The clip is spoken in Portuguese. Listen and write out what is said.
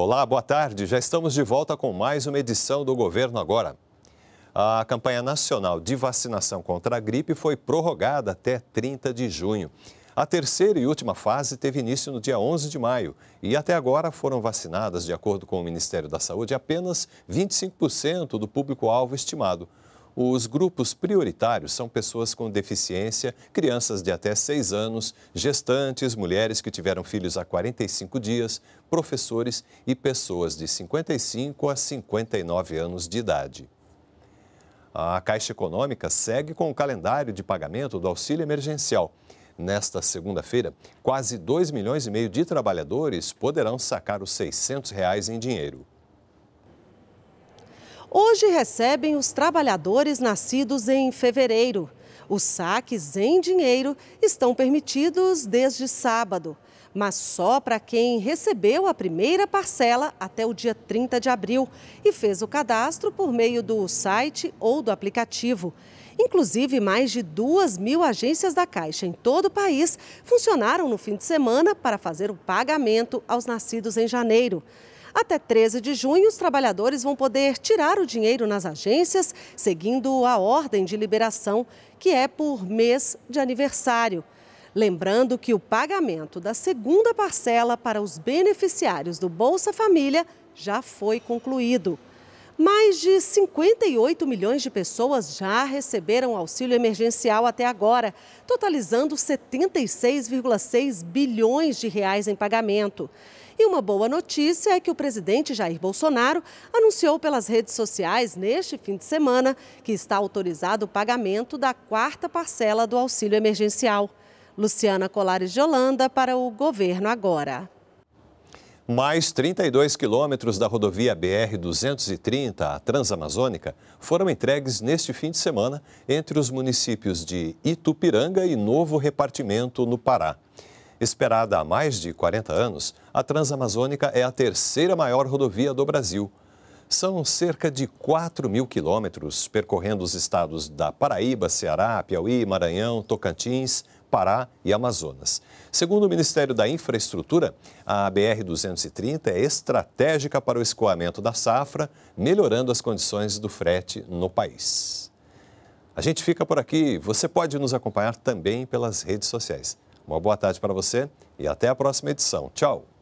Olá, boa tarde. Já estamos de volta com mais uma edição do Governo Agora. A campanha nacional de vacinação contra a gripe foi prorrogada até 30 de junho. A terceira e última fase teve início no dia 11 de maio e até agora foram vacinadas, de acordo com o Ministério da Saúde, apenas 25% do público-alvo estimado. Os grupos prioritários são pessoas com deficiência, crianças de até 6 anos, gestantes, mulheres que tiveram filhos há 45 dias, professores e pessoas de 55 a 59 anos de idade. A Caixa Econômica segue com o calendário de pagamento do auxílio emergencial. Nesta segunda-feira, quase 2 milhões e meio de trabalhadores poderão sacar os R$ 600 reais em dinheiro hoje recebem os trabalhadores nascidos em fevereiro. Os saques em dinheiro estão permitidos desde sábado, mas só para quem recebeu a primeira parcela até o dia 30 de abril e fez o cadastro por meio do site ou do aplicativo. Inclusive, mais de duas mil agências da Caixa em todo o país funcionaram no fim de semana para fazer o pagamento aos nascidos em janeiro. Até 13 de junho, os trabalhadores vão poder tirar o dinheiro nas agências, seguindo a ordem de liberação, que é por mês de aniversário. Lembrando que o pagamento da segunda parcela para os beneficiários do Bolsa Família já foi concluído. Mais de 58 milhões de pessoas já receberam auxílio emergencial até agora, totalizando 76,6 bilhões de reais em pagamento. E uma boa notícia é que o presidente Jair Bolsonaro anunciou pelas redes sociais neste fim de semana que está autorizado o pagamento da quarta parcela do auxílio emergencial. Luciana Colares de Holanda para o Governo Agora. Mais 32 quilômetros da rodovia BR-230, a Transamazônica, foram entregues neste fim de semana entre os municípios de Itupiranga e Novo Repartimento, no Pará. Esperada há mais de 40 anos, a Transamazônica é a terceira maior rodovia do Brasil. São cerca de 4 mil quilômetros, percorrendo os estados da Paraíba, Ceará, Piauí, Maranhão, Tocantins, Pará e Amazonas. Segundo o Ministério da Infraestrutura, a BR-230 é estratégica para o escoamento da safra, melhorando as condições do frete no país. A gente fica por aqui. Você pode nos acompanhar também pelas redes sociais. Uma boa tarde para você e até a próxima edição. Tchau!